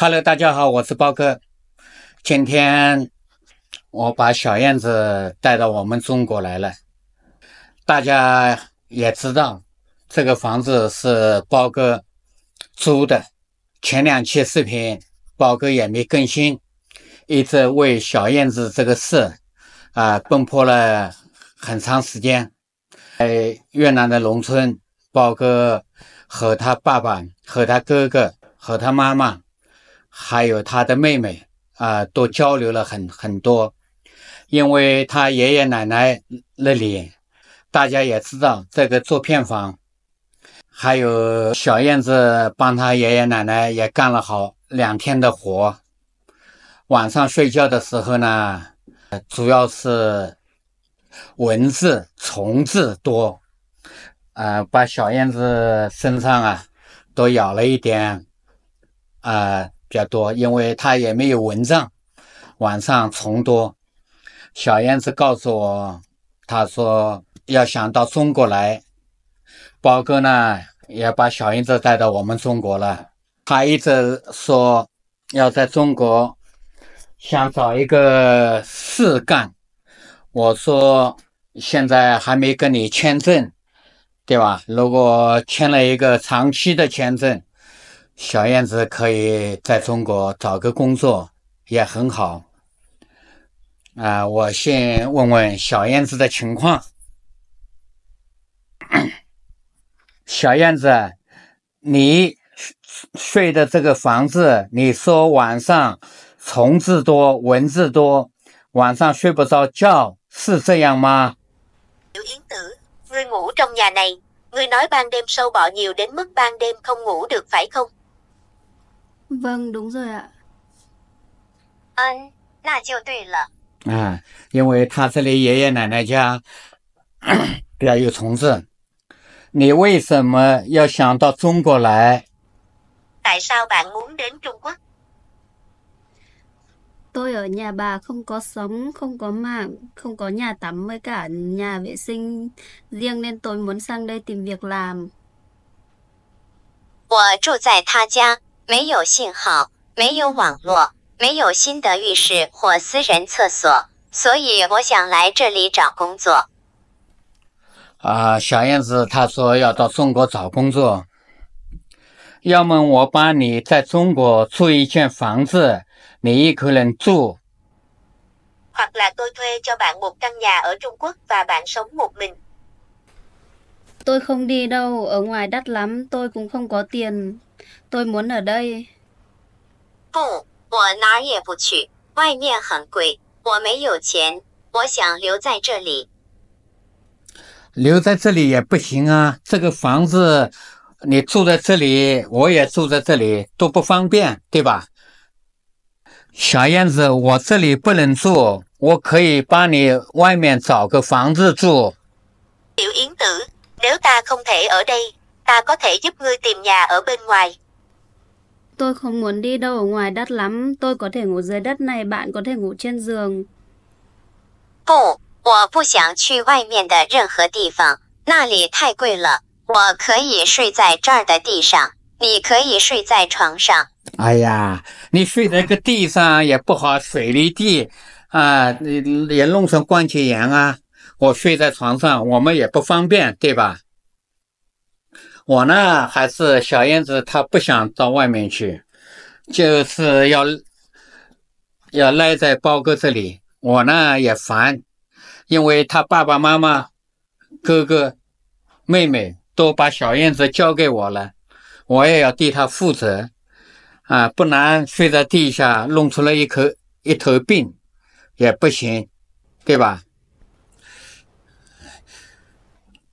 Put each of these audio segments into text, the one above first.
Hello，大家好，我是包哥。今天我把小燕子带到我们中国来了。大家也知道，这个房子是包哥租的。前两期视频包哥也没更新，一直为小燕子这个事啊奔波了很长时间。在越南的农村，包哥和他爸爸、和他哥哥、和他妈妈。还有他的妹妹啊，都交流了很很多，因为他爷爷奶奶那里，大家也知道这个做片房，还有小燕子帮他爷爷奶奶也干了好两天的活。晚上睡觉的时候呢，主要是蚊子、虫子多，呃，把小燕子身上啊都咬了一点，啊。比较多，因为他也没有蚊帐，晚上虫多。小燕子告诉我，他说要想到中国来。包哥呢，也把小燕子带到我们中国了。他一直说要在中国想找一个事干。我说现在还没跟你签证，对吧？如果签了一个长期的签证。小燕子可以在中国找个工作，也很好。啊，我先问问小燕子的情况。小燕子，你睡的这个房子，你说晚上虫子多、蚊子多，晚上睡不着觉，是这样吗？Vâng, đúng rồi ạ. An, na jiu dui le. À, 因为他这里爷爷奶奶家比较有虫子，你为什么要想到中国来？Tại sao bạn muốn đến Trung Quốc? Tôi ở nhà bà không có sống, không có mạng, không có nhà tắm với cả nhà vệ sinh riêng nên tôi muốn sang đây tìm việc làm. 我住在他家。没有信号，没有网络，没有新的浴室或私人厕所，所以我想来这里找工作。啊，小燕子，她说要到中国找工作。要么我帮你在中国租一间房子，你一个人住。tôi không đi đâu ở ngoài đắt lắm tôi cũng không có tiền tôi muốn ở đây. 不，我哪儿也不去，外面很贵，我没有钱，我想留在这里。留在这里也不行啊，这个房子你住在这里，我也住在这里都不方便，对吧？小燕子，我这里不能住，我可以帮你外面找个房子住。Nếu ta không thể ở đây, ta có thể giúp ngươi tìm nhà ở bên ngoài. Tôi không muốn đi đâu ở ngoài đất lắm, tôi có thể ngủ dưới đất này, bạn có thể ngủ trên giường. 不，我不想去外面的任何地方，那里太贵了。我可以睡在这儿的地上，你可以睡在床上。哎呀，你睡在个地上也不好，水泥地啊，也弄成关节炎啊。我睡在床上，我们也不方便，对吧？我呢，还是小燕子，她不想到外面去，就是要要赖在包哥这里。我呢也烦，因为他爸爸妈妈、哥哥、妹妹都把小燕子交给我了，我也要对她负责啊，不然睡在地下弄出了一口一头病也不行，对吧？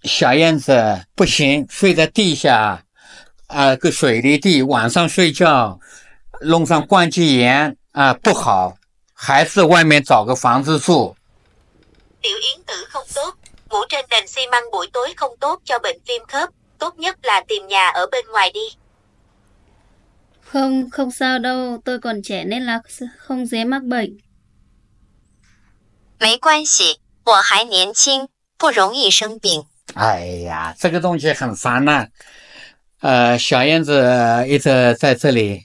小燕子不行，睡在地下，啊、呃，个水泥地，晚上睡觉，弄上灌剂盐啊、呃，不好，还是外面找个房子住。Tiểu Yến Tử không tốt, ngủ trên nền xi măng buổi tối không tốt cho bệnh viêm khớp, tốt nhất là tìm nhà ở bên ngoài đi. Không, không sao đâu, tôi còn trẻ nên là không dễ mắc bệnh. Không tôi 没关系，我还年轻，不容易生病。哎呀，这个东西很烦呐。呃，小燕子一直在这里，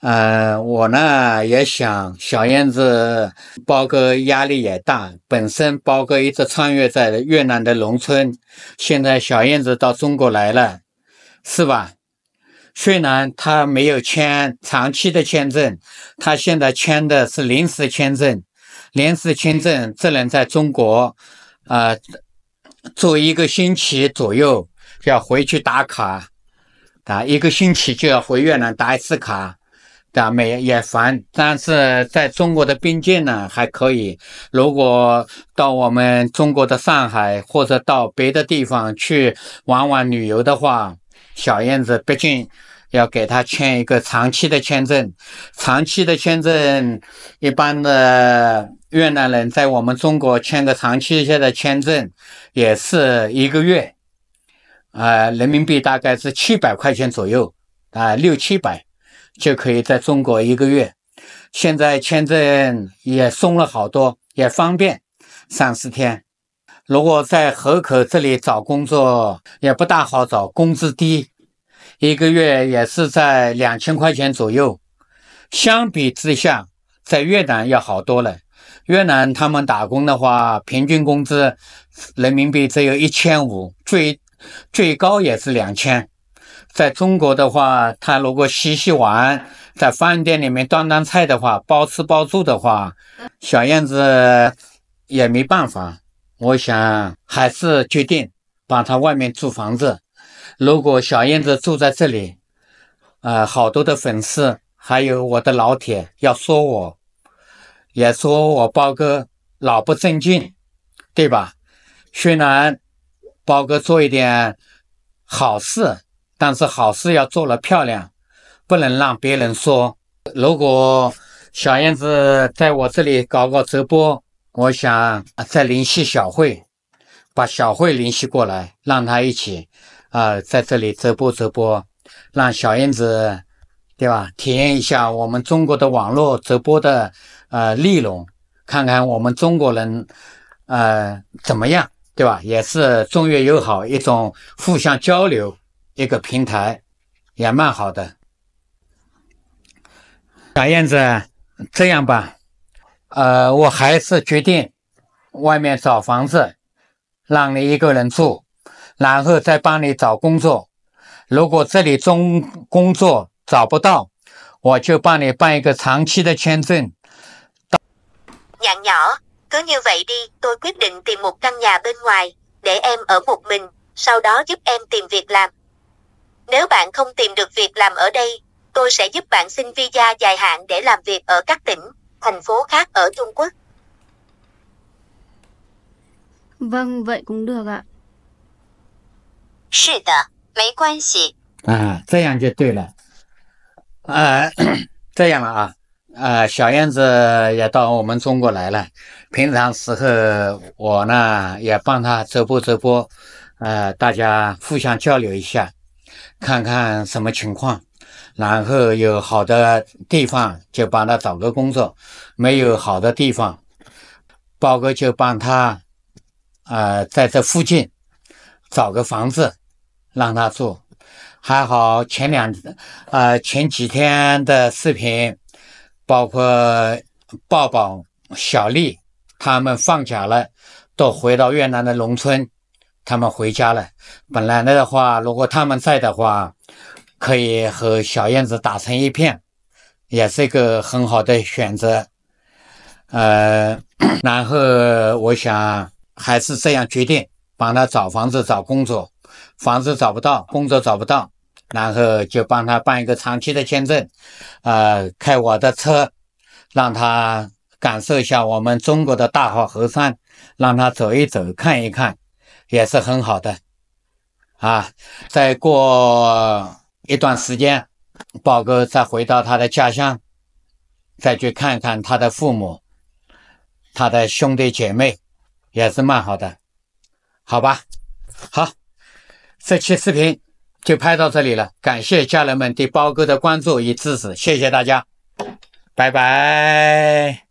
呃，我呢也想小燕子，包哥压力也大。本身包哥一直穿越在越南的农村，现在小燕子到中国来了，是吧？虽然他没有签长期的签证，他现在签的是临时签证。临时签证只能在中国，呃，做一个星期左右就要回去打卡，打一个星期就要回越南打一次卡，打每也烦，但是在中国的边界呢还可以。如果到我们中国的上海或者到别的地方去玩玩旅游的话，小燕子毕竟。要给他签一个长期的签证，长期的签证，一般的越南人在我们中国签个长期性的签证，也是一个月，啊，人民币大概是七百块钱左右，啊，六七百就可以在中国一个月。现在签证也松了好多，也方便，三四天。如果在河口这里找工作也不大好找，工资低。一个月也是在两千块钱左右，相比之下，在越南要好多了。越南他们打工的话，平均工资人民币只有一千五，最最高也是两千。在中国的话，他如果洗洗碗，在饭店里面端端菜的话，包吃包住的话，小燕子也没办法。我想还是决定把他外面租房子。如果小燕子住在这里，呃，好多的粉丝还有我的老铁要说我，也说我包哥老不正经，对吧？虽然包哥做一点好事，但是好事要做了漂亮，不能让别人说。如果小燕子在我这里搞搞直播，我想再联系小慧，把小慧联系过来，让她一起。啊，在这里直播直播，让小燕子，对吧？体验一下我们中国的网络直播的呃内容，看看我们中国人，呃怎么样，对吧？也是中越友好一种互相交流一个平台，也蛮好的。小燕子，这样吧，呃，我还是决定外面找房子，让你一个人住。然后再帮你找工作。如果这里中工作找不到，我就帮你办一个长期的签证。Dạng nhỏ, cứ như vậy đi, tôi quyết định tìm một căn nhà bên ngoài, để em ở một mình, sau đó giúp em tìm việc làm. Nếu bạn không tìm được việc làm ở đây, tôi sẽ giúp bạn xin visa dài hạn để làm việc ở các tỉnh, thành phố khác ở Trung Quốc. Vâng, vậy cũng được ạ. 是的，没关系啊，这样就对了。呃，这样了啊，呃，小燕子也到我们中国来了。平常时候我呢也帮她直波直波，呃，大家互相交流一下，看看什么情况，然后有好的地方就帮她找个工作，没有好的地方，包哥就帮她，呃，在这附近找个房子。让他做。还好前两，呃前几天的视频，包括抱抱、小丽他们放假了，都回到越南的农村，他们回家了。本来的话，如果他们在的话，可以和小燕子打成一片，也是一个很好的选择。呃，然后我想还是这样决定，帮他找房子、找工作。房子找不到，工作找不到，然后就帮他办一个长期的签证，啊，开我的车，让他感受一下我们中国的大好河山，让他走一走，看一看，也是很好的，啊，再过一段时间，宝哥再回到他的家乡，再去看看他的父母、他的兄弟姐妹，也是蛮好的，好吧，好。这期视频就拍到这里了，感谢家人们对包哥的关注与支持，谢谢大家，拜拜！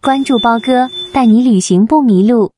关注包哥，带你旅行不迷路。